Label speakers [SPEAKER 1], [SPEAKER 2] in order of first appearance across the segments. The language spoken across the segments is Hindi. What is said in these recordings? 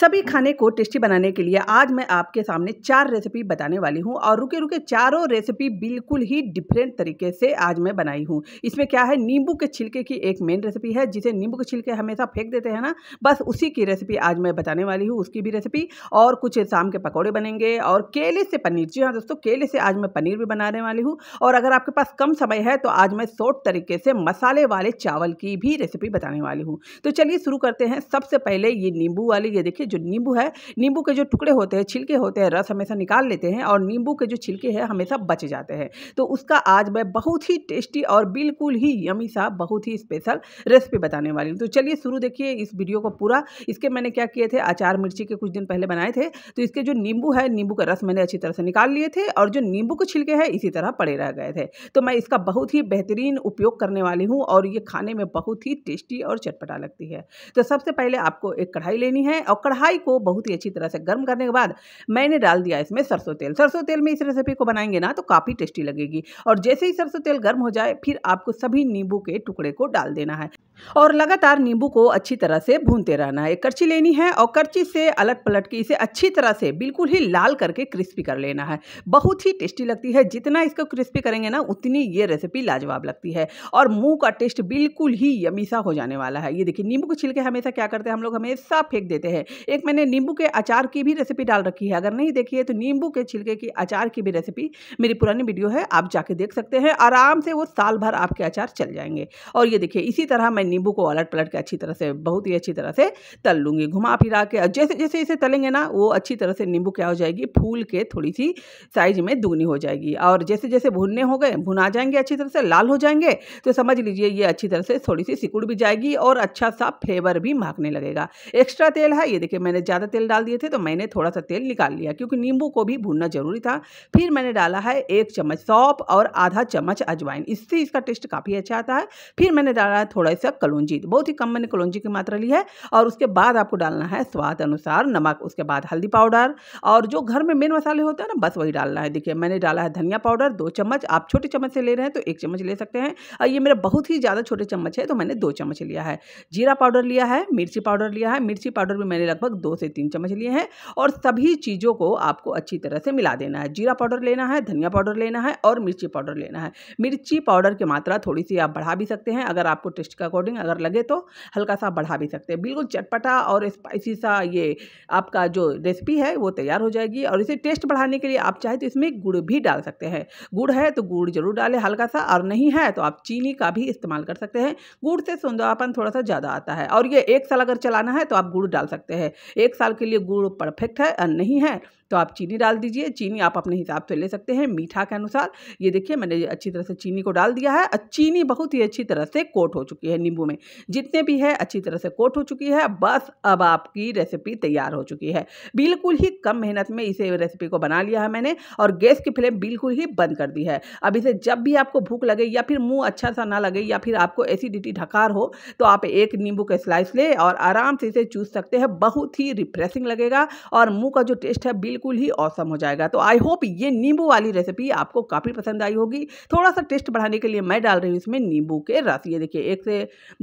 [SPEAKER 1] सभी खाने को टेस्टी बनाने के लिए आज मैं आपके सामने चार रेसिपी बताने वाली हूँ और रुके रुके चारों रेसिपी बिल्कुल ही डिफरेंट तरीके से आज मैं बनाई हूँ इसमें क्या है नींबू के छिलके की एक मेन रेसिपी है जिसे नींबू के छिलके हमेशा फेंक देते हैं ना बस उसी की रेसिपी आज मैं बताने वाली हूँ उसकी भी रेसिपी और कुछ शाम के पकौड़े बनेंगे और केले से पनीर जी हाँ दोस्तों केले से आज मैं पनीर भी बनाने वाली हूँ और अगर आपके पास कम समय है तो आज मैं शॉर्ट तरीके से मसाले वाले चावल की भी रेसिपी बताने वाली हूँ तो चलिए शुरू करते हैं सबसे पहले ये नींबू वाली ये देखिए जो नींबू है नींबू के जो टुकड़े होते हैं छिलके होते हैं रस हमेशा निकाल लेते हैं और नींबू के जो छिलके हैं हमेशा बच जाते हैं तो उसका आज मैं बहुत ही टेस्टी और बिल्कुल ही यमी सा बहुत ही स्पेशल रेसिपी बताने वाली हूँ तो चलिए शुरू देखिए इस वीडियो को पूरा इसके मैंने क्या किए थे अचार मिर्ची के कुछ दिन पहले बनाए थे तो इसके जो नींबू है नींबू का रस मैंने अच्छी तरह से निकाल लिए थे और जो नींबू के छिलके हैं इसी तरह पड़े रह गए थे तो मैं इसका बहुत ही बेहतरीन उपयोग करने वाली हूँ और ये खाने में बहुत ही टेस्टी और चटपटा लगती है तो सबसे पहले आपको एक कढ़ाई लेनी है और कढ़ाई को बहुत ही अच्छी तरह से गर्म करने के बाद मैंने डाल दिया इसमें सरसों तेल सरसों तेल में इस रेसिपी को बनाएंगे ना तो काफ़ी टेस्टी लगेगी और जैसे ही सरसों तेल गर्म हो जाए फिर आपको सभी नींबू के टुकड़े को डाल देना है और लगातार नींबू को अच्छी तरह से भूनते रहना है करछी लेनी है और करछी से अलट पलट के इसे अच्छी तरह से बिल्कुल ही लाल करके क्रिस्पी कर लेना है बहुत ही टेस्टी लगती है जितना इसको क्रिस्पी करेंगे ना उतनी ये रेसिपी लाजवाब लगती है और मुंह का टेस्ट बिल्कुल ही यमीसा हो जाने वाला है ये देखिए नींबू के छिलके हमेशा क्या करते हैं हम लोग हमेशा फेंक देते हैं एक मैंने नींबू के अचार की भी रेसिपी डाल रखी है अगर नहीं देखी है तो नींबू के छिलके की अचार की भी रेसिपी मेरी पुरानी वीडियो है आप जाके देख सकते हैं आराम से वो साल भर आपके अचार चल जाएंगे और ये देखिए इसी तरह मैं नींबू को अलट पलट के अच्छी तरह से बहुत ही अच्छी तरह से तल लूँगी घुमा फिरा के जैसे जैसे इसे तलेंगे ना वो अच्छी तरह से नींबू क्या हो जाएगी फूल के थोड़ी सी साइज में दुगनी हो जाएगी और जैसे जैसे भुनने हो गए भुना जाएंगे अच्छी तरह से लाल हो जाएंगे तो समझ लीजिए ये अच्छी तरह से थोड़ी सी सिकुड़ भी जाएगी और अच्छा सा फ्लेवर भी महकने लगेगा एक्स्ट्रा तेल है ये देखिए मैंने ज़्यादा तेल डाल दिए थे तो मैंने थोड़ा सा तेल निकाल लिया क्योंकि नींबू को भी भूनना जरूरी था फिर मैंने डाला है एक चम्मच सौंप और आधा चम्मच अजवाइन इससे इसका टेस्ट काफ़ी अच्छा आता है फिर मैंने डाला है थोड़ा सा कलौंजी बहुत ही कम मैंने कलौंजी की मात्रा ली है और उसके बाद आपको डालना है स्वाद अनुसार नमक उसके बाद हल्दी पाउडर और जो घर में मेन मसाले होते हैं ना बस वही डालना है देखिए मैंने डाला है धनिया पाउडर दो चम्मच आप छोटे चम्मच से ले रहे हैं तो एक चम्मच ले सकते हैं और ये मेरा बहुत ही ज़्यादा छोटे चम्मच है तो मैंने दो चम्मच लिया है जीरा पाउडर लिया है मिर्ची पाउडर लिया है मिर्ची पाउडर भी मैंने लगभग दो से तीन चम्मच लिए हैं और सभी चीज़ों को आपको अच्छी तरह से मिला देना है जीरा पाउडर लेना है धनिया पाउडर लेना है और मिर्ची पाउडर लेना है मिर्ची पाउडर की मात्रा थोड़ी सी आप बढ़ा भी सकते हैं अगर आपको टेस्ट के अकॉर्डिंग अकॉर्डिंग अगर लगे तो हल्का सा बढ़ा भी सकते हैं बिल्कुल चटपटा और स्पाइसी सा ये आपका जो रेसिपी है वो तैयार हो जाएगी और इसे टेस्ट बढ़ाने के लिए आप चाहे तो इसमें गुड़ भी डाल सकते हैं गुड़ है तो गुड़ जरूर डालें हल्का सा और नहीं है तो आप चीनी का भी इस्तेमाल कर सकते हैं गुड़ से सुंदरापन थोड़ा सा ज़्यादा आता है और ये एक साल अगर चलाना है तो आप गुड़ डाल सकते हैं एक साल के लिए गुड़ परफेक्ट है और नहीं है तो आप चीनी डाल दीजिए चीनी आप अपने हिसाब से ले सकते हैं मीठा के अनुसार ये देखिए मैंने अच्छी तरह से चीनी को डाल दिया है चीनी बहुत ही अच्छी तरह से कोट हो चुकी है नींबू में जितने भी है अच्छी तरह से कोट हो चुकी है बस अब आपकी रेसिपी तैयार हो चुकी है बिल्कुल ही कम मेहनत में इसे रेसिपी को बना लिया है मैंने और गैस की फ्लेम बिल्कुल ही बंद कर दी है अब इसे जब भी आपको भूख लगे या फिर मुंह अच्छा सा ना लगे या फिर आपको एसिडिटी ढकार हो तो आप एक नींबू के स्लाइस ले और आराम से इसे चूस सकते हैं बहुत ही रिफ्रेशिंग लगेगा और मुंह का जो टेस्ट है बिल्कुल बिल्कुल ही औसम हो जाएगा तो आई होप ये नींबू वाली रेसिपी आपको काफ़ी पसंद आई होगी थोड़ा सा टेस्ट बढ़ाने के लिए मैं डाल रही हूँ इसमें नींबू के रस ये देखिए एक से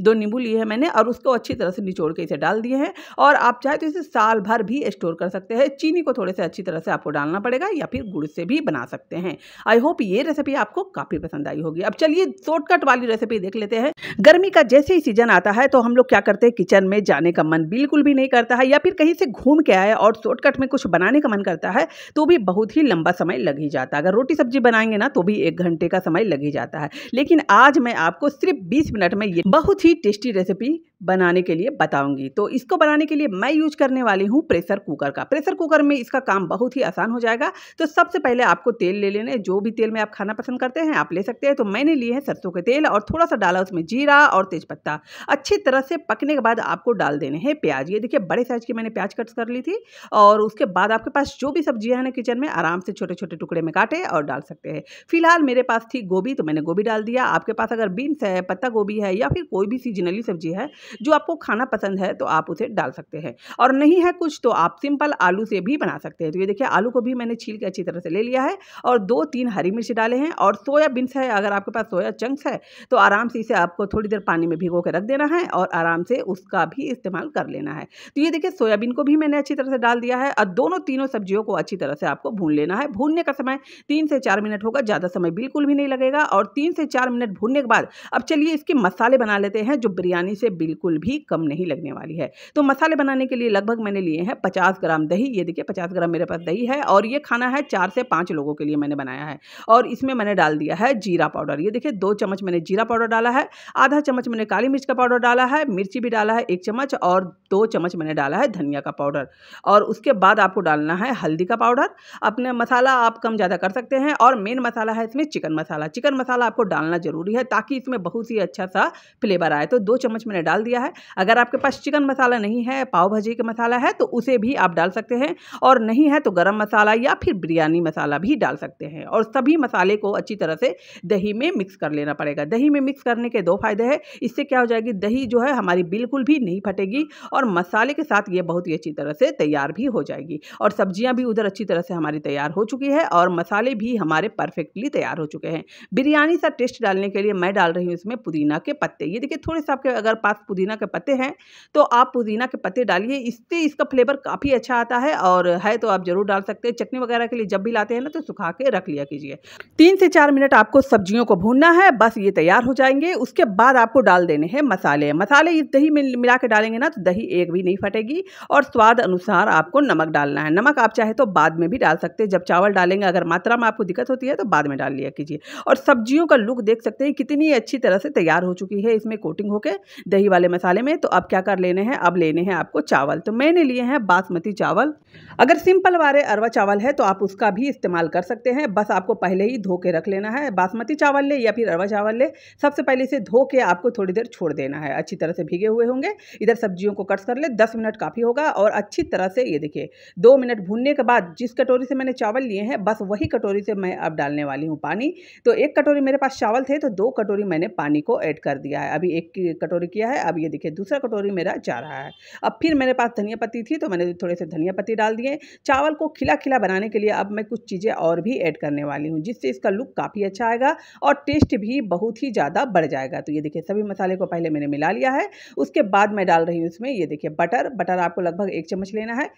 [SPEAKER 1] दो नींबू लिए हैं मैंने और उसको अच्छी तरह से निचोड़ के इसे डाल दिए हैं और आप चाहे तो इसे साल भर भी स्टोर कर सकते हैं चीनी को थोड़े से अच्छी तरह से आपको डालना पड़ेगा या फिर गुड़ से भी बना सकते हैं आई होप ये रेसिपी आपको काफ़ी पसंद आई होगी अब चलिए शॉर्टकट वाली रेसिपी देख लेते हैं गर्मी का जैसे ही सीजन आता है तो हम लोग क्या करते हैं किचन में जाने का मन बिल्कुल भी नहीं करता है या फिर कहीं से घूम के आए और शॉर्टकट में कुछ बनाने का मन करता है तो भी बहुत ही लंबा समय लग ही जाता है अगर रोटी सब्जी बनाएंगे ना तो भी एक घंटे का समय लग ही जाता है लेकिन आज मैं आपको सिर्फ बीस मिनट में ये बहुत ही टेस्टी रेसिपी बनाने के लिए बताऊंगी तो इसको बनाने के लिए मैं यूज करने वाली हूँ प्रेशर कुकर का प्रेशर कुकर में इसका काम बहुत ही आसान हो जाएगा तो सबसे पहले आपको तेल ले लेने जो भी तेल में आप खाना पसंद करते हैं आप ले सकते हैं तो मैंने लिए हैं सरसों के तेल और थोड़ा सा डाला उसमें जीरा और तेज़पत्ता अच्छी तरह से पकने के बाद आपको डाल देने हैं प्याज ये देखिए बड़े साइज़ की मैंने प्याज कट कर ली थी और उसके बाद आपके पास जो भी सब्जियाँ हैं ना किचन में आराम से छोटे छोटे टुकड़े में काटे और डाल सकते हैं फिलहाल मेरे पास थी गोभी तो मैंने गोभी डाल दिया आपके पास अगर बीन्स है पत्ता गोभी है या फिर कोई भी सीजनली सब्जी है जो आपको खाना पसंद है तो आप उसे डाल सकते हैं और नहीं है कुछ तो आप सिंपल आलू से भी बना सकते हैं तो ये देखिए आलू को भी मैंने छील के अच्छी तरह से ले लिया है और दो तीन हरी मिर्च डाले हैं और सोयाबीन है अगर आपके पास सोया चंक्स है तो आराम से इसे आपको थोड़ी देर पानी में भिगो के रख देना है और आराम से उसका भी इस्तेमाल कर लेना है तो ये देखिए सोयाबीन को भी मैंने अच्छी तरह से डाल दिया है और दोनों तीनों सब्जियों को अच्छी तरह से आपको भून लेना है भूनने का समय तीन से चार मिनट होगा ज़्यादा समय बिल्कुल भी नहीं लगेगा और तीन से चार मिनट भूनने के बाद अब चलिए इसके मसाले बना लेते हैं जो बिरयानी से बिल्कुल बिल्कुल भी कम नहीं लगने वाली है तो मसाले बनाने के लिए लगभग मैंने लिए हैं पचास ग्राम दही ये देखिए पचास ग्राम मेरे पास दही है और ये खाना है चार से पाँच लोगों के लिए मैंने बनाया है और इसमें मैंने डाल दिया है जीरा पाउडर ये देखिए दो चम्मच मैंने जीरा पाउडर डाला है आधा चम्मच मैंने काली मिर्च का पाउडर डाला है मिर्ची भी डाला है एक चम्मच और दो चम्मच मैंने डाला है धनिया का पाउडर और उसके बाद आपको डालना है हल्दी का पाउडर अपने मसाला आप कम ज़्यादा कर सकते हैं और मेन मसाला है इसमें चिकन मसाला चिकन मसाला आपको डालना ज़रूरी है ताकि इसमें बहुत ही अच्छा सा फ्लेवर आए तो दो चम्मच मैंने डाल दिया है अगर आपके पास चिकन मसाला नहीं है पाव भाजी का मसाला है तो उसे भी आप डाल सकते हैं और नहीं है तो गर्म मसाला या फिर बिरयानी मसाला भी डाल सकते हैं और सभी मसाले को अच्छी तरह से दही में मिक्स कर लेना पड़ेगा दही में मिक्स करने के दो फायदे हैं इससे क्या हो जाएगी दही जो है हमारी बिल्कुल भी नहीं फटेगी और मसाले के साथ ये बहुत ही अच्छी तरह से तैयार भी हो जाएगी और सब्जियाँ भी उधर अच्छी तरह से हमारी तैयार हो चुकी है और मसाले भी हमारे परफेक्टली तैयार हो चुके हैं बिरयानी सा टेस्ट डालने के लिए मैं डाल रही हूँ इसमें पुदीना के पत्ते ये देखिए थोड़े से आपके अगर पास पुदीना के पत्ते हैं तो आप पुदीना के पत्ते डालिए इससे इसका फ्लेवर काफ़ी अच्छा आता है और है तो आप ज़रूर डाल सकते हैं चटनी वगैरह के लिए जब भी लाते हैं ना तो सुखा के रख लिया कीजिए तीन से चार मिनट आपको सब्जियों को भूनना है बस ये तैयार हो जाएंगे उसके बाद आपको डाल देने हैं मसाले मसाले दही मिला के डालेंगे ना तो दही एक भी नहीं फटेगी और स्वाद अनुसार आपको नमक डालना है नमक आप चाहे तो बाद में भी डाल सकते हैं जब चावल डालेंगे अगर मात्रा में आपको दिक्कत होती है तो बाद में डाल लिया कीजिए और सब्जियों का लुक देख सकते हैं कितनी अच्छी तरह से तैयार हो चुकी है इसमें कोटिंग होकर दही वाले वाले मसाले में तो अब क्या कर लेने हैं अब लेने हैं आपको चावल तो मैंने लिए हैं बासमती चावल अगर सिंपल वाले अरवा चावल है तो आप उसका भी इस्तेमाल कर सकते हैं बस आपको पहले ही धो के रख लेना है बासमती चावल ले या फिर अरवा चावल ले सबसे पहले इसे धो के आपको थोड़ी देर छोड़ देना है अच्छी तरह से भीगे हुए होंगे इधर सब्जियों को कट कर ले दस मिनट काफ़ी होगा और अच्छी तरह से ये देखिए दो मिनट भूनने के बाद जिस कटोरी से मैंने चावल लिए हैं बस वही कटोरी से मैं अब डालने वाली हूँ पानी तो एक कटोरी मेरे पास चावल थे तो दो कटोरी मैंने पानी को ऐड कर दिया है अभी एक कटोरी किया है अब अब ये देखिए दूसरा कटोरी मेरा जा रहा है अब फिर मेरे पास धनिया पत्ती थी तो मैंने थोड़े से धनिया पत्ती डाल दिए चावल को खिला खिला बनाने के लिए अब मैं कुछ चीज़ें और भी ऐड करने वाली हूँ जिससे इसका लुक काफ़ी अच्छा आएगा और टेस्ट भी बहुत ही ज़्यादा बढ़ जाएगा तो ये देखिए सभी मसाले को पहले मैंने मिला लिया है उसके बाद मैं डाल रही हूँ इसमें ये देखिए बटर बटर आपको लगभग एक चम्मच लेना है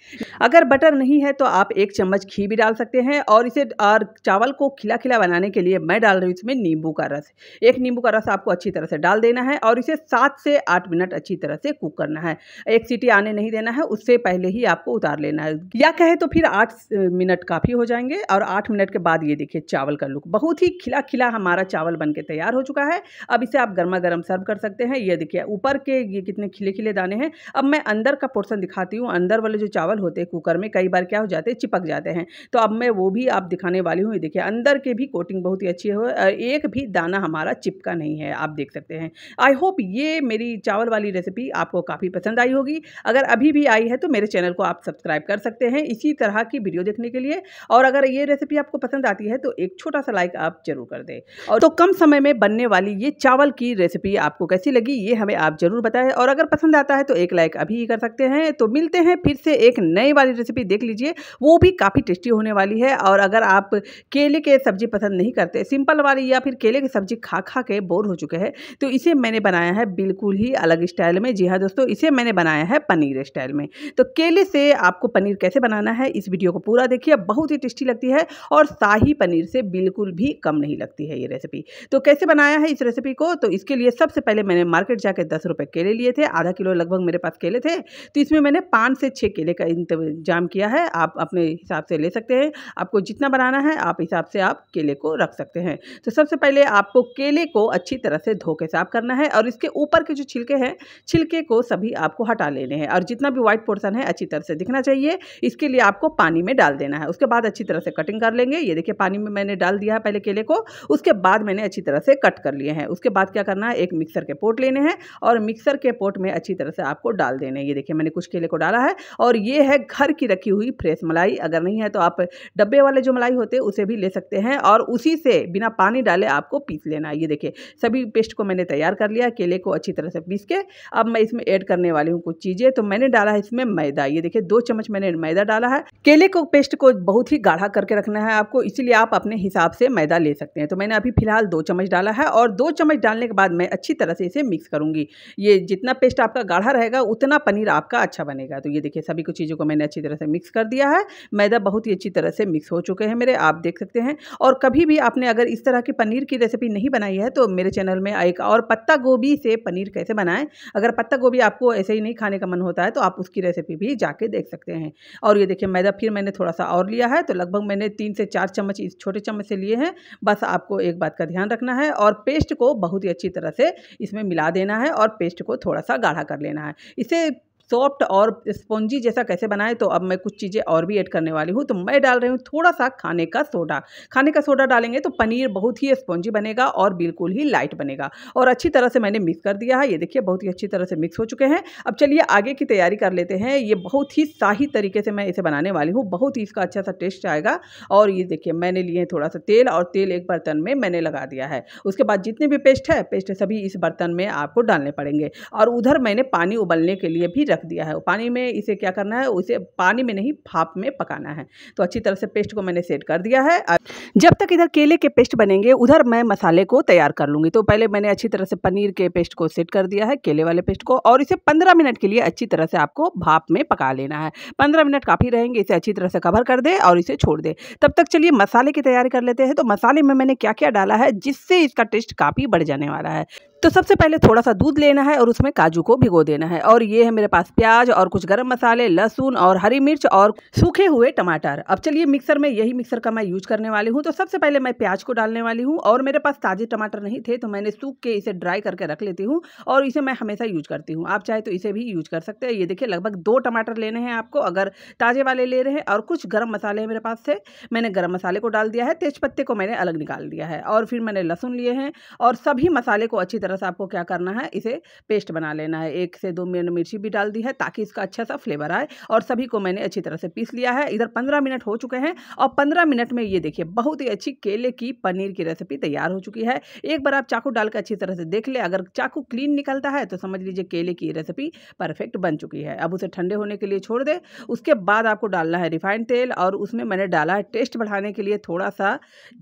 [SPEAKER 1] अगर बटर नहीं है तो आप एक चम्मच घी भी डाल सकते हैं और इसे और चावल को खिला खिला बनाने के लिए मैं डाल रही हूँ इसमें नींबू का रस एक नींबू का रस आपको अच्छी तरह से डाल देना है और इसे सात से आठ आठ मिनट अच्छी तरह से कुक करना है एक सीटी आने नहीं देना है उससे पहले ही आपको उतार लेना है या कहे तो फिर आठ मिनट काफ़ी हो जाएंगे और आठ मिनट के बाद ये देखिए चावल का लुक बहुत ही खिला खिला हमारा चावल बन तैयार हो चुका है अब इसे आप गर्मा गर्म सर्व कर सकते हैं ये देखिए ऊपर के ये कितने खिले खिले दाने हैं अब मैं अंदर का पोर्सन दिखाती हूँ अंदर वाले जो चावल होते हैं कुकर में कई बार क्या हो जाते हैं चिपक जाते हैं तो अब मैं वो भी आप दिखाने वाली हूँ ये देखिए अंदर के भी कोटिंग बहुत ही अच्छी है एक भी दाना हमारा चिपका नहीं है आप देख सकते हैं आई होप ये मेरी चावल चावल वाली रेसिपी आपको काफ़ी पसंद आई होगी अगर अभी भी आई है तो मेरे चैनल को आप सब्सक्राइब कर सकते हैं इसी तरह की वीडियो देखने के लिए और अगर ये रेसिपी आपको पसंद आती है तो एक छोटा सा लाइक आप जरूर कर दें और तो कम समय में बनने वाली ये चावल की रेसिपी आपको कैसी लगी ये हमें आप ज़रूर बताएं और अगर पसंद आता है तो एक लाइक अभी ही कर सकते हैं तो मिलते हैं फिर से एक नई वाली रेसिपी देख लीजिए वो भी काफ़ी टेस्टी होने वाली है और अगर आप केले के सब्जी पसंद नहीं करते सिंपल वाली या फिर केले की सब्जी खा खा के बोर हो चुके हैं तो इसे मैंने बनाया है बिल्कुल ही अलग स्टाइल में जी हाँ दोस्तों इसे मैंने बनाया है पनीर स्टाइल में तो केले से आपको पनीर कैसे बनाना है इस वीडियो को पूरा देखिए बहुत ही टेस्टी लगती है और शाही पनीर से बिल्कुल भी कम नहीं लगती है ये रेसिपी तो कैसे बनाया है इस रेसिपी को तो इसके लिए सबसे पहले मैंने मार्केट जाकर दस रुपये केले लिए थे आधा किलो लगभग मेरे पास केले थे तो इसमें मैंने पाँच से छः केले का इंतजाम किया है आप अपने हिसाब से ले सकते हैं आपको जितना बनाना है आप हिसाब से आप केले को रख सकते हैं तो सबसे पहले आपको केले को अच्छी तरह से धो के साफ करना है और इसके ऊपर के जो छिलका छिलके हैं छिलके को सभी आपको हटा लेने हैं और जितना भी व्हाइट पोर्सन है अच्छी तरह से दिखना चाहिए इसके लिए आपको पानी में डाल देना है उसके बाद अच्छी तरह से कटिंग कर लेंगे ये देखिए पानी में मैंने डाल दिया है पहले केले को उसके बाद मैंने अच्छी तरह से कट कर लिए हैं उसके बाद क्या करना है एक मिक्सर के पोट लेने हैं और मिक्सर के पोट में अच्छी तरह से आपको डाल देने हैं ये देखिए मैंने कुछ केले को डाला है और ये है घर की रखी हुई फ्रेश मलाई अगर नहीं है तो आप डब्बे वाले जो मलाई होते उसे भी ले सकते हैं और उसी से बिना पानी डाले आपको पीस लेना है ये देखिए सभी पेस्ट को मैंने तैयार कर लिया केले को अच्छी तरह से पीस के अब मैं इसमें ऐड करने वाली हूँ कुछ चीज़ें तो मैंने डाला है इसमें मैदा ये देखिए दो चम्मच मैंने मैदा डाला है केले को पेस्ट को बहुत ही गाढ़ा करके रखना है आपको इसीलिए आप अपने हिसाब से मैदा ले सकते हैं तो मैंने अभी फिलहाल दो चम्मच डाला है और दो चम्मच डालने के बाद मैं अच्छी तरह से इसे मिक्स करूँगी ये जितना पेस्ट आपका गाढ़ा रहेगा उतना पनीर आपका अच्छा बनेगा तो ये देखिए सभी कुछ चीज़ों को मैंने अच्छी तरह से मिक्स कर दिया है मैदा बहुत ही अच्छी तरह से मिक्स हो चुके हैं मेरे आप देख सकते हैं और कभी भी आपने अगर इस तरह की पनीर की रेसिपी नहीं बनाई है तो मेरे चैनल में एक और पत्ता गोभी से पनीर कैसे बना बनाएं अगर पत्ता गोभी आपको ऐसे ही नहीं खाने का मन होता है तो आप उसकी रेसिपी भी जाके देख सकते हैं और ये देखिए मैदा फिर मैंने थोड़ा सा और लिया है तो लगभग मैंने तीन से चार चम्मच इस छोटे चम्मच से लिए हैं बस आपको एक बात का ध्यान रखना है और पेस्ट को बहुत ही अच्छी तरह से इसमें मिला देना है और पेस्ट को थोड़ा सा गाढ़ा कर लेना है इसे सॉफ्ट और स्पॉन्जी जैसा कैसे बनाए तो अब मैं कुछ चीज़ें और भी ऐड करने वाली हूँ तो मैं डाल रही हूँ थोड़ा सा खाने का सोडा खाने का सोडा डालेंगे तो पनीर बहुत ही स्पॉन्जी बनेगा और बिल्कुल ही लाइट बनेगा और अच्छी तरह से मैंने मिक्स कर दिया है ये देखिए बहुत ही अच्छी तरह से मिक्स हो चुके हैं अब चलिए आगे की तैयारी कर लेते हैं ये बहुत ही शाही तरीके से मैं इसे बनाने वाली हूँ बहुत ही इसका अच्छा सा टेस्ट आएगा और ये देखिए मैंने लिए थोड़ा सा तेल और तेल एक बर्तन में मैंने लगा दिया है उसके बाद जितने भी पेस्ट है पेस्ट सभी इस बर्तन में आपको डालने पड़ेंगे और उधर मैंने पानी उबलने के लिए भी रख दिया है पानी में इसे क्या करना है उसे पानी में नहीं भाप में पकाना है तो अच्छी तरह से पेस्ट को मैंने सेट कर दिया है जब तक इधर केले के पेस्ट बनेंगे उधर मैं मसाले को तैयार कर लूँगी तो पहले मैंने अच्छी तरह से पनीर के पेस्ट को सेट कर दिया है केले वाले पेस्ट को और इसे पंद्रह मिनट के लिए अच्छी तरह से आपको भाप में पका लेना है पंद्रह मिनट काफ़ी रहेंगे इसे अच्छी तरह से कवर कर दे और इसे छोड़ दे तब तक चलिए मसाले की तैयारी कर लेते हैं तो मसाले में मैंने क्या क्या डाला है जिससे इसका टेस्ट काफ़ी बढ़ जाने वाला है तो सबसे पहले थोड़ा सा दूध लेना है और उसमें काजू को भिगो देना है और ये है मेरे पास पास प्याज और कुछ गर्म मसाले लहसुन और हरी मिर्च और सूखे हुए टमाटर अब चलिए मिक्सर में यही मिक्सर का मैं यूज करने वाली हूँ तो सबसे पहले मैं प्याज को डालने वाली हूँ और मेरे पास ताजे टमाटर नहीं थे तो मैंने सूख के इसे ड्राई करके रख लेती हूँ और इसे मैं हमेशा यूज करती हूँ आप चाहे तो इसे भी यूज कर सकते हैं ये देखिए लगभग दो टमाटर लेने हैं आपको अगर ताजे वाले ले रहे हैं और कुछ गर्म मसाले हैं मेरे पास से मैंने गर्म मसाले को डाल दिया है तेज पत्ते को मैंने अलग निकाल दिया है और फिर मैंने लहसुन लिए हैं और सभी मसाले को अच्छी तरह से आपको क्या करना है इसे पेस्ट बना लेना है एक से दो मिनट मिर्ची भी डाल दी है ताकि इसका अच्छा सा फ्लेवर आए और सभी को मैंने अच्छी तरह से पीस लिया है इधर पंद्रह मिनट हो चुके हैं और पंद्रह मिनट में ये देखिए बहुत ही अच्छी केले की पनीर की रेसिपी तैयार हो चुकी है एक बार आप चाकू डालकर अच्छी तरह से देख ले अगर चाकू क्लीन निकलता है तो समझ लीजिए केले की रेसिपी परफेक्ट बन चुकी है अब उसे ठंडे होने के लिए छोड़ दे उसके बाद आपको डालना है रिफाइंड तेल और उसमें मैंने डाला है टेस्ट बढ़ाने के लिए थोड़ा सा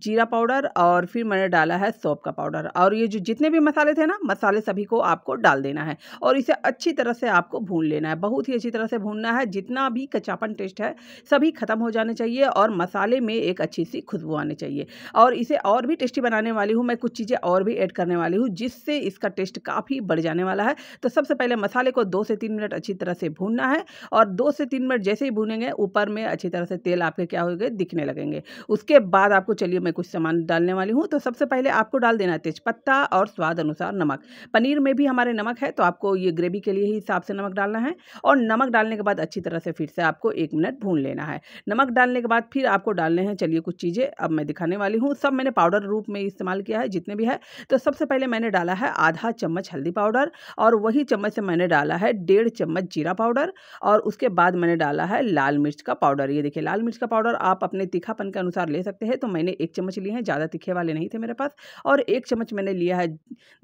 [SPEAKER 1] जीरा पाउडर और फिर मैंने डाला है सौंप का पाउडर और ये जो जितने भी मसाले थे ना मसाले सभी को आपको डाल देना है और इसे अच्छी तरह से आपको भून भून लेना है बहुत ही अच्छी तरह से भूनना है जितना भी कच्चापन टेस्ट है सभी ख़त्म हो जाने चाहिए और मसाले में एक अच्छी सी खुशबू आनी चाहिए और इसे और भी टेस्टी बनाने वाली हूँ मैं कुछ चीज़ें और भी ऐड करने वाली हूँ जिससे इसका टेस्ट काफ़ी बढ़ जाने वाला है तो सबसे पहले मसाले को दो से तीन मिनट अच्छी तरह से भूनना है और दो से तीन मिनट जैसे ही भूनेंगे ऊपर में अच्छी तरह से तेल आपके क्या गए दिखने लगेंगे उसके बाद आपको चलिए मैं कुछ सामान डालने वाली हूँ तो सबसे पहले आपको डाल देना है तेजपत्ता और स्वाद अनुसार नमक पनीर में भी हमारे नमक है तो आपको ये ग्रेवी के लिए ही हिसाब से नमक डालना डालना है और नमक डालने के बाद अच्छी तरह से फिर से आपको एक मिनट भून लेना है नमक डालने के बाद फिर आपको डालने हैं चलिए कुछ चीज़ें अब मैं दिखाने वाली हूँ सब मैंने पाउडर रूप में इस्तेमाल किया है जितने भी है तो सबसे पहले मैंने डाला है आधा चम्मच हल्दी पाउडर और वही चम्मच से मैंने डाला है डेढ़ चम्मच जीरा पाउडर और उसके बाद मैंने डाला है लाल मिर्च का पाउडर ये देखिए लाल मिर्च का पाउडर आप अपने तीखापन के अनुसार ले सकते हैं तो मैंने एक चम्मच लिए हैं ज़्यादा तीखे वाले नहीं थे मेरे पास और एक चम्मच मैंने लिया है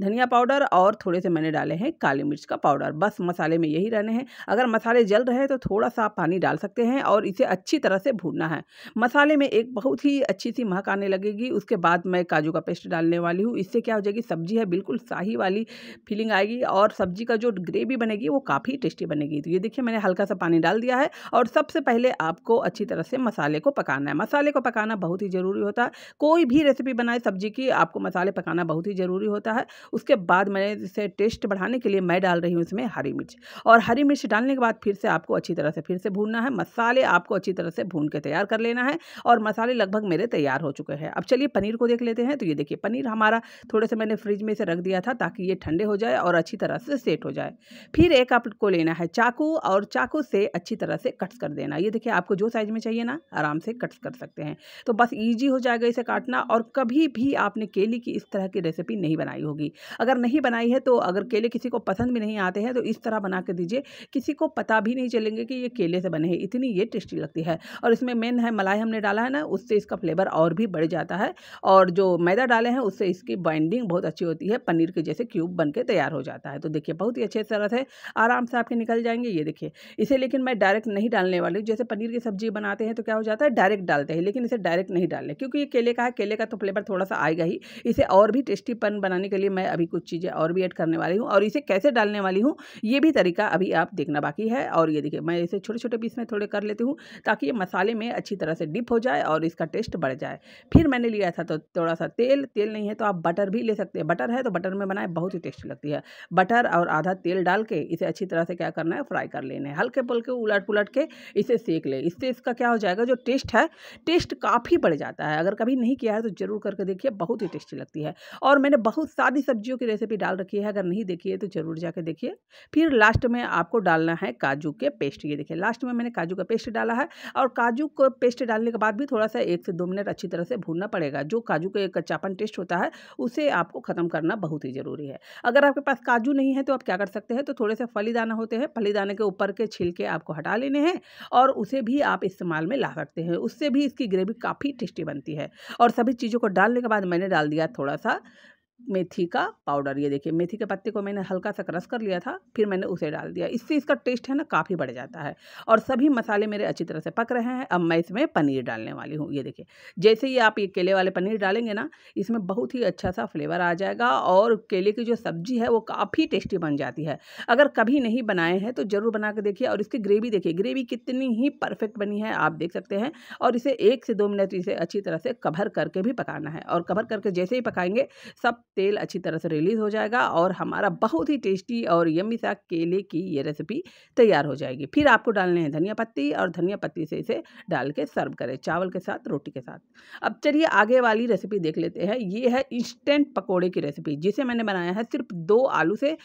[SPEAKER 1] धनिया पाउडर और थोड़े से मैंने डाले हैं काली मिर्च का पाउडर बस मसाले में यही रहना रहने हैं अगर मसाले जल रहे हैं तो थोड़ा सा आप पानी डाल सकते हैं और इसे अच्छी तरह से भूनना है मसाले में एक बहुत ही अच्छी सी महक आने लगेगी उसके बाद मैं काजू का पेस्ट डालने वाली हूँ इससे क्या हो जाएगी सब्जी है बिल्कुल शाही वाली फीलिंग आएगी और सब्जी का जो ग्रेवी बनेगी वो काफ़ी टेस्टी बनेगी तो ये देखिए मैंने हल्का सा पानी डाल दिया है और सबसे पहले आपको अच्छी तरह से मसाले को पकाना है मसाले को पकाना बहुत ही ज़रूरी होता है कोई भी रेसिपी बनाए सब्जी की आपको मसाले पकाना बहुत ही ज़रूरी होता है उसके बाद मैंने इसे टेस्ट बढ़ाने के लिए मैं डाल रही हूँ इसमें हरी मिर्च और हरी मिर्च डालने के बाद फिर से आपको अच्छी तरह से फिर से भूनना है मसाले आपको अच्छी तरह से भून के तैयार कर लेना है और मसाले लगभग मेरे तैयार हो चुके हैं अब चलिए पनीर को देख लेते हैं तो ये देखिए पनीर हमारा थोड़े से मैंने फ्रिज में से रख दिया था ताकि ये ठंडे हो जाए और अच्छी तरह से सेट हो जाए फिर एक आपको लेना है चाकू और चाकू से अच्छी तरह से कट्स कर देना ये देखिए आपको जो साइज़ में चाहिए ना आराम से कट्स कर सकते हैं तो बस ईजी हो जाएगा इसे काटना और कभी भी आपने केले की इस तरह की रेसिपी नहीं बनाई होगी अगर नहीं बनाई है तो अगर केले किसी को पसंद भी नहीं आते हैं तो इस तरह बना के दीजिए लीजिए किसी को पता भी नहीं चलेंगे कि ये केले से बने हैं इतनी ये टेस्टी लगती है और इसमें मेन है मलाई हमने डाला है ना उससे इसका फ्लेवर और भी बढ़ जाता है और जो मैदा डाले हैं उससे इसकी बाइंडिंग बहुत अच्छी होती है पनीर के जैसे क्यूब बन तैयार हो जाता है तो देखिए बहुत ही अच्छे तरह से आराम से आपके निकल जाएंगे ये देखिए इसे लेकिन मैं डायरेक्ट नहीं डालने वाली जैसे पनीर की सब्जी बनाते हैं तो क्या हो जाता है डायरेक्ट डालते हैं लेकिन इसे डायरेक्ट नहीं डालने क्योंकि ये केले का है केले का तो फ्लेवर थोड़ा सा आएगा ही इसे और भी पन बनाने के लिए मैं अभी कुछ चीज़ें और भी ऐड करने वाली हूँ और इसे कैसे डालने वाली हूँ ये भी तरीका अभी आप देखना बाकी है और ये देखिए मैं इसे छोटे छोटे पीस में थोड़े कर लेती हूँ ताकि ये मसाले में अच्छी तरह से डिप हो जाए और इसका टेस्ट बढ़ जाए फिर मैंने लिया था तो थोड़ा सा तेल तेल नहीं है तो आप बटर भी ले सकते हैं बटर है तो बटर में बनाए बहुत ही टेस्टी लगती है बटर और आधा तेल डाल के इसे अच्छी तरह से क्या करना है फ्राई कर लेना है हल्के पुल्के उलट पुलट के इसे सेक ले इससे इसका क्या हो जाएगा जो टेस्ट है टेस्ट काफ़ी बढ़ जाता है अगर कभी नहीं किया है तो ज़रूर करके देखिए बहुत ही टेस्टी लगती है और मैंने बहुत सारी सब्जियों की रेसिपी डाल रखी है अगर नहीं देखी है तो ज़रूर जाके देखिए फिर लास्ट में आपको डालना है काजू के पेस्ट ये देखिए लास्ट में मैंने काजू का पेस्ट डाला है और काजू को पेस्ट डालने के बाद भी थोड़ा सा एक से दो मिनट अच्छी तरह से भूनना पड़ेगा जो काजू का एक कच्चापन टेस्ट होता है उसे आपको ख़त्म करना बहुत ही ज़रूरी है अगर आपके पास काजू नहीं है तो आप क्या कर सकते हैं तो थोड़े से फली दाना होते हैं फली दाने के ऊपर के छिलके आपको हटा लेने हैं और उसे भी आप इस्तेमाल में ला सकते हैं उससे भी इसकी ग्रेवी काफ़ी टेस्टी बनती है और सभी चीज़ों को डालने के बाद मैंने डाल दिया थोड़ा सा मेथी का पाउडर ये देखिए मेथी के पत्ते को मैंने हल्का सा क्रश कर लिया था फिर मैंने उसे डाल दिया इससे इसका टेस्ट है ना काफ़ी बढ़ जाता है और सभी मसाले मेरे अच्छी तरह से पक रहे हैं अब मैं इसमें पनीर डालने वाली हूँ ये देखिए जैसे ही आप ये केले वाले पनीर डालेंगे ना इसमें बहुत ही अच्छा सा फ्लेवर आ जाएगा और केले की जो सब्ज़ी है वो काफ़ी टेस्टी बन जाती है अगर कभी नहीं बनाए हैं तो ज़रूर बना के देखिए और इसकी ग्रेवी देखिए ग्रेवी कितनी ही परफेक्ट बनी है आप देख सकते हैं और इसे एक से दो मिनट इसे अच्छी तरह से कवर करके भी पकाना है और कवर करके जैसे ही पकाएंगे सब तेल अच्छी तरह से रिलीज़ हो जाएगा और हमारा बहुत ही टेस्टी और यमी सा केले की ये रेसिपी तैयार हो जाएगी फिर आपको डालने हैं धनिया पत्ती और धनिया पत्ती से इसे डाल के सर्व करें चावल के साथ रोटी के साथ अब चलिए आगे वाली रेसिपी देख लेते हैं ये है इंस्टेंट पकौड़े की रेसिपी जिसे मैंने बनाया है सिर्फ दो आलू से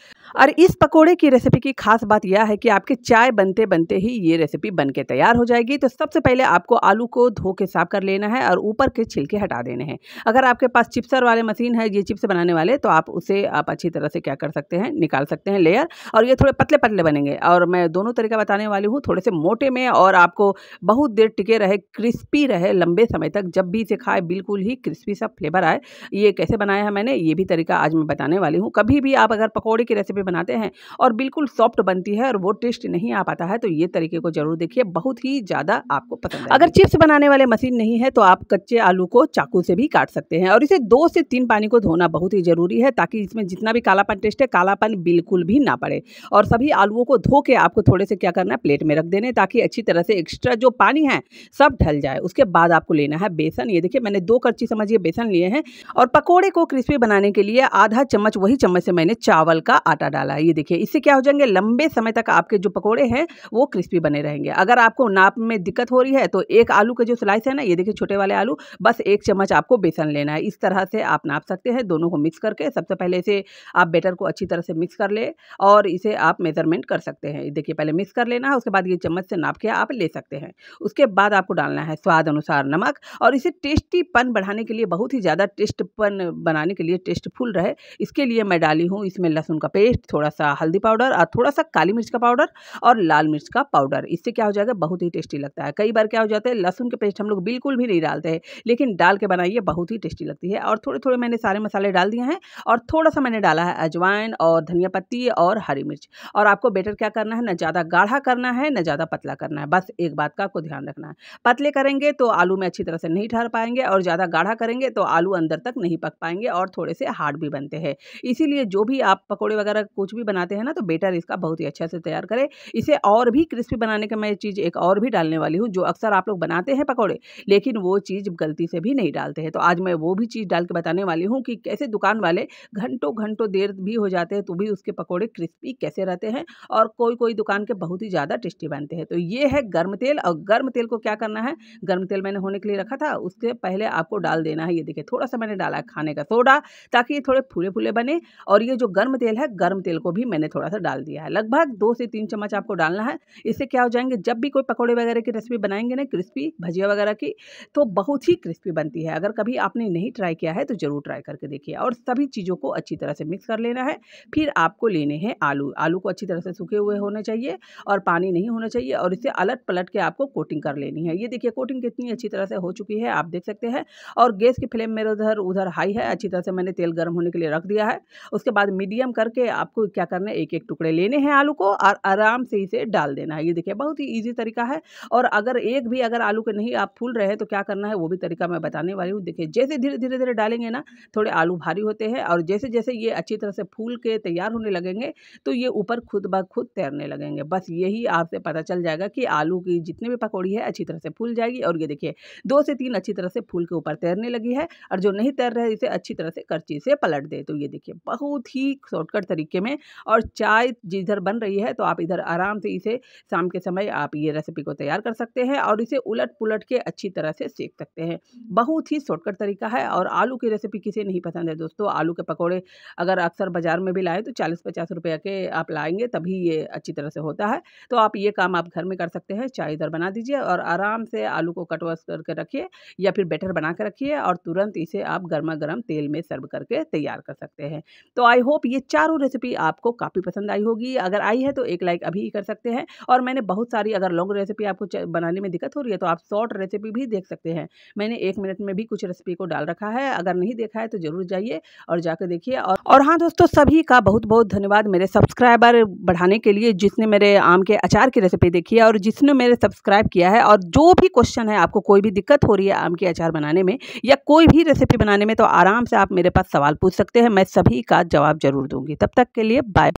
[SPEAKER 1] और इस पकौड़े की रेसिपी की खास बात यह है कि आपके चाय बनते बनते ही ये रेसिपी बन के तैयार हो जाएगी तो सबसे पहले आपको आलू को धो के साफ कर लेना है और ऊपर के छिलके हटा देने हैं अगर आपके पास चिप्सर वाले मशीन है ये चिप्स बनाने वाले तो आप उसे आप अच्छी तरह से क्या कर सकते हैं निकाल सकते हैं लेयर और ये थोड़े पतले पतले बनेंगे और मैं दोनों तरीका बताने वाली हूँ थोड़े से मोटे में और आपको बहुत देर टिके रहे क्रिस्पी रहे लंबे समय तक जब भी इसे खाए बिल्कुल ही क्रिस्पी सा फ्लेवर आए ये कैसे बनाया है मैंने ये भी तरीका आज मैं बताने वाली हूँ कभी भी आप अगर पकौड़े की रेसिपी बनाते हैं और बिल्कुल सॉफ्ट बनती है और वो टेस्ट नहीं आ पाता है तो ये तरीके को जरूर देखिए बहुत ही ज़्यादा आपको पसंद अगर चिप्स बनाने वाले मशीन नहीं है तो आप कच्चे आलू को चाकू से भी काट सकते हैं और इसे दो से तीन पानी को धोना बहुत बहुत ही ज़रूरी है ताकि इसमें जितना भी कालापन टेस्ट है कालापन बिल्कुल भी ना पड़े और सभी आलुओं को धो के आपको थोड़े से क्या करना है प्लेट में रख देने ताकि अच्छी तरह से एक्स्ट्रा जो पानी है सब ढल जाए उसके बाद आपको लेना है बेसन ये देखिए मैंने दो कर्ची समझिए बेसन लिए हैं और पकौड़े को क्रिस्पी बनाने के लिए आधा चम्मच वही चम्मच से मैंने चावल का आटा डाला ये देखिए इससे क्या हो जाएंगे लंबे समय तक आपके जो पकौड़े हैं वो क्रिस्पी बने रहेंगे अगर आपको नाप में दिक्कत हो रही है तो एक आलू के जो स्लाइस है ना ये देखिए छोटे वाले आलू बस एक चम्मच आपको बेसन लेना है इस तरह से आप नाप सकते हैं दोनों को को मिक्स करके सबसे पहले इसे आप बेटर को अच्छी तरह से मिक्स कर ले और इसे आप मेज़रमेंट कर सकते हैं देखिए पहले मिक्स कर लेना है उसके बाद ये चम्मच से नाप के आप ले सकते हैं उसके बाद आपको डालना है स्वाद अनुसार नमक और इसे टेस्टीपन बढ़ाने के लिए बहुत ही ज़्यादा टेस्टपन बनाने के लिए टेस्टफुल रहे इसके लिए मैं डाली हूँ इसमें लहसुन का पेस्ट थोड़ा सा हल्दी पाउडर और थोड़ा सा काली मिर्च का पाउडर और लाल मिर्च का पाउडर इससे क्या हो जाएगा बहुत ही टेस्टी लगता है कई बार क्या हो जाता है लहसुन के पेस्ट हम लोग बिल्कुल भी नहीं डालते हैं लेकिन डाल के बनाइए बहुत ही टेस्टी लगती है और थोड़े थोड़े मैंने सारे मसाले डाल डाल दिया है और थोड़ा सा मैंने डाला है अजवाइन और धनिया पत्ती और हरी मिर्च और आपको बेटर क्या करना है ना ज़्यादा गाढ़ा करना है ना ज़्यादा पतला करना है बस एक बात का आपको ध्यान रखना है पतले करेंगे तो आलू में अच्छी तरह से नहीं ठहर पाएंगे और ज़्यादा गाढ़ा करेंगे तो आलू अंदर तक नहीं पक पाएंगे और थोड़े से हार्ड भी बनते हैं इसीलिए जो भी आप पकौड़े वगैरह कुछ भी बनाते हैं ना तो बेटर इसका बहुत ही अच्छा से तैयार करें इसे और भी क्रिस्पी बनाने का मैं चीज़ एक और भी डालने वाली हूँ जो अक्सर आप लोग बनाते हैं पकौड़े लेकिन वो चीज़ गलती से भी नहीं डालते हैं तो आज मैं वो भी चीज़ डाल के बताने वाली हूँ कि कैसे दुकान वाले घंटों घंटों देर भी हो जाते हैं तो भी उसके पकौड़े क्रिस्पी कैसे रहते हैं और कोई कोई दुकान के बहुत ही ज़्यादा टेस्टी बनते हैं तो ये है गर्म तेल और गर्म तेल को क्या करना है गर्म तेल मैंने होने के लिए रखा था उसके पहले आपको डाल देना है ये देखिए थोड़ा सा मैंने डाला खाने का सोडा ताकि ये थोड़े फूले फूले बने और ये जो गर्म तेल है गर्म तेल को भी मैंने थोड़ा सा डाल दिया है लगभग दो से तीन चम्मच आपको डालना है इससे क्या हो जाएंगे जब भी कोई पकौड़े वगैरह की रेसिपी बनाएंगे ना क्रिस्पी भजिया वगैरह की तो बहुत ही क्रिस्पी बनती है अगर कभी आपने नहीं ट्राई किया है तो ज़रूर ट्राई करके देखिए और और सभी चीज़ों को अच्छी तरह से मिक्स कर लेना है फिर आपको लेने हैं आलू आलू को अच्छी तरह से सूखे हुए होने चाहिए और पानी नहीं होना चाहिए और इसे अलट पलट के आपको कोटिंग कर लेनी है ये देखिए कोटिंग कितनी अच्छी तरह से हो चुकी है आप देख सकते हैं और गैस की फ्लेम मेरे उधर उधर हाई है अच्छी तरह से मैंने तेल गर्म होने के लिए रख दिया है उसके बाद मीडियम करके आपको क्या करना है एक एक टुकड़े लेने हैं आलू को और आराम से इसे डाल देना है ये देखिए बहुत ही ईजी तरीका है और अगर एक भी अगर आलू के नहीं आप फूल रहे हैं तो क्या करना है वो भी तरीका मैं बताने वाली हूँ देखिए जैसे धीरे धीरे धीरे डालेंगे ना थोड़े आलू भारी जारी होते हैं और जैसे जैसे ये अच्छी तरह से फूल के तैयार होने लगेंगे तो ये ऊपर खुद ब खुद तैरने लगेंगे बस यही आपसे पता चल जाएगा कि आलू की जितनी भी पकौड़ी है अच्छी तरह से फूल जाएगी और ये देखिए दो से तीन अच्छी तरह से फूल के ऊपर तैरने लगी है और जो नहीं तैर रहे इसे अच्छी तरह से करची से पलट दे तो ये देखिए बहुत ही शॉर्टकट तरीके में और चाय जिधर बन रही है तो आप इधर आराम से इसे शाम के समय आप ये रेसिपी को तैयार कर सकते हैं और इसे उलट पुलट के अच्छी तरह से सेक सकते हैं बहुत ही शॉर्टकट तरीका है और आलू की रेसिपी किसे नहीं पसंद है दोस्तों आलू के पकौड़े अगर अक्सर बाज़ार में भी लाएँ तो चालीस पचास रुपये के आप लाएंगे तभी ये अच्छी तरह से होता है तो आप ये काम आप घर में कर सकते हैं चाय इधर बना दीजिए और आराम से आलू को कटवास करके रखिए या फिर बैटर बना कर रखिए और तुरंत इसे आप गर्मा गर्म तेल में सर्व करके तैयार कर सकते हैं तो आई होप ये चारों रेसिपी आपको काफ़ी पसंद आई होगी अगर आई है तो एक लाइक अभी ही कर सकते हैं और मैंने बहुत सारी अगर लॉन्ग रेसिपी आपको बनाने में दिक्कत हो रही है तो आप शॉर्ट रेसिपी भी देख सकते हैं मैंने एक मिनट में भी कुछ रेसिपी को डाल रखा है अगर नहीं देखा है तो ज़रूर जाइए जाइए और जाकर देखिए और और हाँ दोस्तों सभी का बहुत बहुत धन्यवाद मेरे सब्सक्राइबर बढ़ाने के लिए जिसने मेरे आम के अचार की रेसिपी देखी है और जिसने मेरे सब्सक्राइब किया है और जो भी क्वेश्चन है आपको कोई भी दिक्कत हो रही है आम के अचार बनाने में या कोई भी रेसिपी बनाने में तो आराम से आप मेरे पास सवाल पूछ सकते हैं मैं सभी का जवाब जरूर दूंगी तब तक के लिए बाय